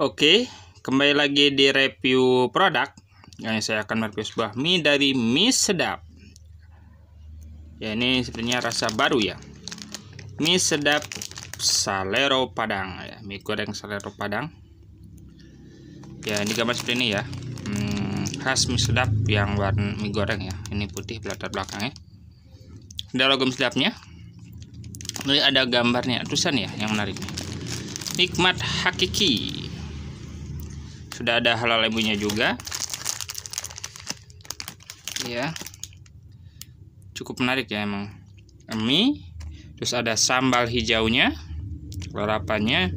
Oke, kembali lagi di review produk. Yang saya akan mereview sebuah mie dari mie sedap. Ya, ini sebenarnya rasa baru ya. Mie sedap Salero Padang ya, mie goreng Salero Padang. Ya, ini gambar seperti ini ya. Hmm, khas mie sedap yang warna mie goreng ya. Ini putih belakang belakangnya. Ada logo mie sedapnya. Ini ada gambarnya, tulisan ya yang menarik. Nikmat hakiki sudah ada halal ibunya juga ya cukup menarik ya emang mie terus ada sambal hijaunya lalapannya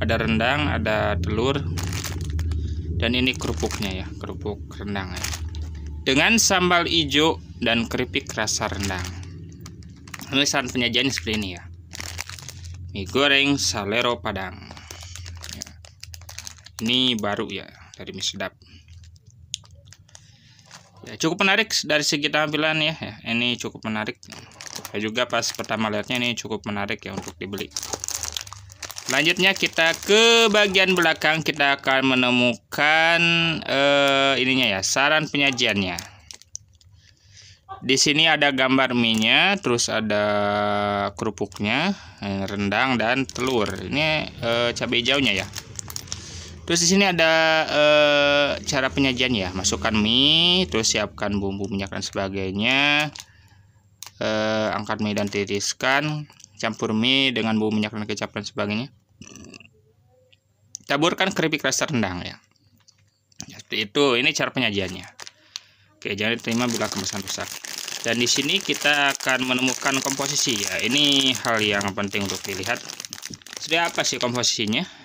ada rendang ada telur dan ini kerupuknya ya kerupuk rendang ya dengan sambal hijau dan keripik rasa rendang tulisan saran penyajiannya seperti ini ya mie goreng salero padang ini baru ya dari mie sedap ya, cukup menarik dari segi tampilan ya. ya ini cukup menarik saya juga pas pertama lihatnya ini cukup menarik ya untuk dibeli Selanjutnya kita ke bagian belakang kita akan menemukan eh, ininya ya saran penyajiannya. Di sini ada gambar minyak, terus ada kerupuknya, eh, rendang dan telur. Ini eh, cabai jauhnya ya. Terus di sini ada e, cara penyajian ya. Masukkan mie, terus siapkan bumbu minyak dan sebagainya. E, angkat mie dan tiriskan, campur mie dengan bumbu minyak dan kecap dan sebagainya. Taburkan keripik rasa rendang ya. Seperti itu. Ini cara penyajiannya. Oke, jangan diterima bila kemasan rusak. Dan di sini kita akan menemukan komposisi ya. Ini hal yang penting untuk dilihat. Sudah apa sih komposisinya?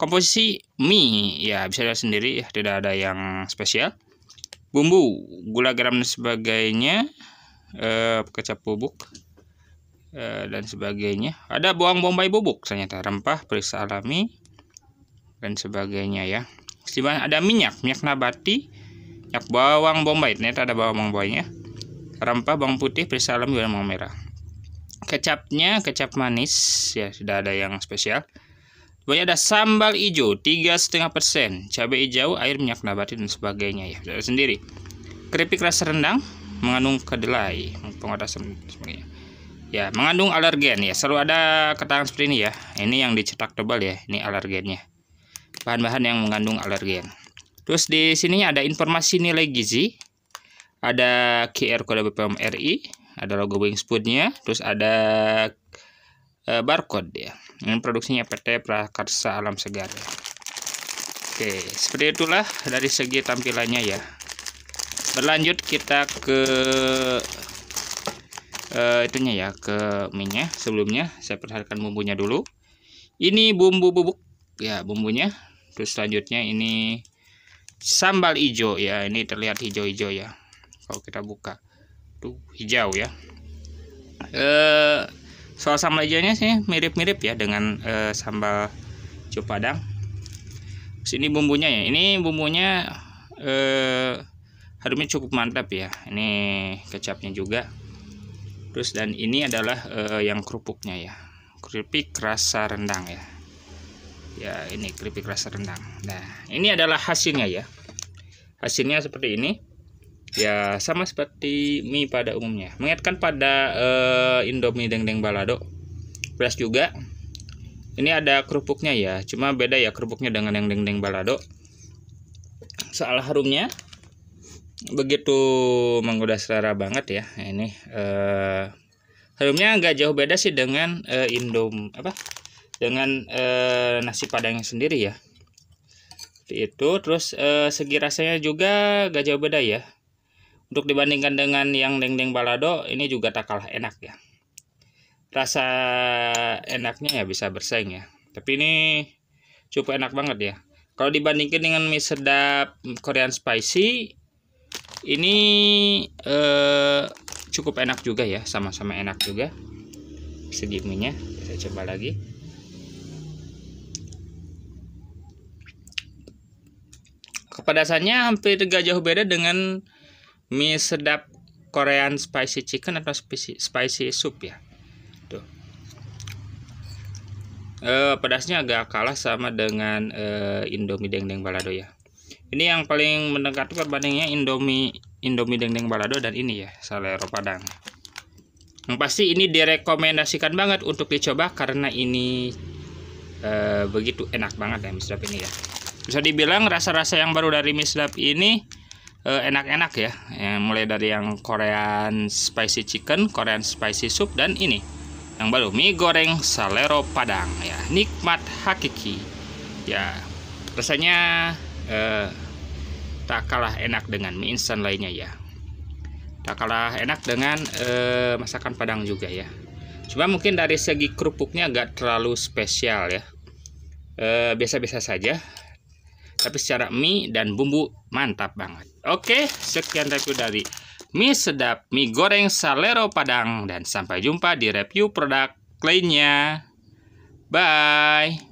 Komposisi mie ya bisa lihat sendiri ya, tidak ada yang spesial. Bumbu, gula garam dan sebagainya, eh kecap bubuk eh, dan sebagainya. Ada bawang bombay bubuk ternyata rempah perisa alami dan sebagainya ya. Selain ada minyak, minyak nabati, minyak bawang bombay ternyata ada bawang bombaynya. Rempah bawang putih perisa alami dan bawang merah kecapnya kecap manis ya tidak ada yang spesial Kemudian ada sambal hijau persen cabai hijau, air minyak nabati dan sebagainya ya, Bisa sendiri. Keripik rasa rendang mengandung kedelai, pengotak sebagainya. Ya, mengandung alergen ya. Selalu ada keterangan seperti ini ya. Ini yang dicetak tebal ya, ini alergennya. Bahan-bahan yang mengandung alergen. Terus di sini ada informasi nilai gizi, ada QR kode BPOM RI, ada logo Wings Foodnya, terus ada Eh, barcode ya Ini produksinya PT Prakarsa Alam Segar Oke seperti itulah dari segi tampilannya ya berlanjut kita ke uh, itunya ya ke minyak sebelumnya saya perhatikan bumbunya dulu ini bumbu bubuk ya bumbunya terus selanjutnya ini sambal hijau ya ini terlihat hijau-hijau ya kalau kita buka tuh hijau ya eh soal sambal hijaunya sih mirip-mirip ya dengan e, sambal cup padang terus ini bumbunya ya ini bumbunya e, harumnya cukup mantap ya ini kecapnya juga terus dan ini adalah e, yang kerupuknya ya keripik rasa rendang ya ya ini keripik rasa rendang nah ini adalah hasilnya ya hasilnya seperti ini ya sama seperti mie pada umumnya mengingatkan pada uh, indomie dendeng balado plus juga ini ada kerupuknya ya cuma beda ya kerupuknya dengan yang dendeng balado soal harumnya begitu menggoda selera banget ya nah, ini uh, harumnya nggak jauh beda sih dengan uh, indom apa dengan uh, nasi padangnya sendiri ya itu terus segi rasanya juga gak jauh beda ya untuk dibandingkan dengan yang dendeng balado ini juga tak kalah enak ya. Rasa enaknya ya bisa bersaing ya. Tapi ini cukup enak banget ya. Kalau dibandingkan dengan mie sedap Korean spicy ini eh, cukup enak juga ya, sama-sama enak juga. Segi mie-nya kita coba lagi. Kepedasannya hampir gak jauh beda dengan mie sedap Korean spicy chicken atau spicy, spicy soup ya tuh e, pedasnya agak kalah sama dengan e, Indomie dendeng balado ya ini yang paling mendekati perbandingnya Indomie Indomie dendeng balado dan ini ya salero padang yang pasti ini direkomendasikan banget untuk dicoba karena ini e, begitu enak banget ya mie sedap ini ya bisa dibilang rasa-rasa yang baru dari mie sedap ini Eh, enak-enak ya. Eh, mulai dari yang Korean spicy chicken, Korean spicy soup dan ini yang baru mie goreng salero padang ya nikmat hakiki ya rasanya eh, tak kalah enak dengan mie instan lainnya ya tak kalah enak dengan eh, masakan padang juga ya cuma mungkin dari segi kerupuknya agak terlalu spesial ya eh, biasa-biasa eh, saja tapi secara mie dan bumbu mantap banget oke sekian review dari mie sedap mie goreng salero padang dan sampai jumpa di review produk lainnya bye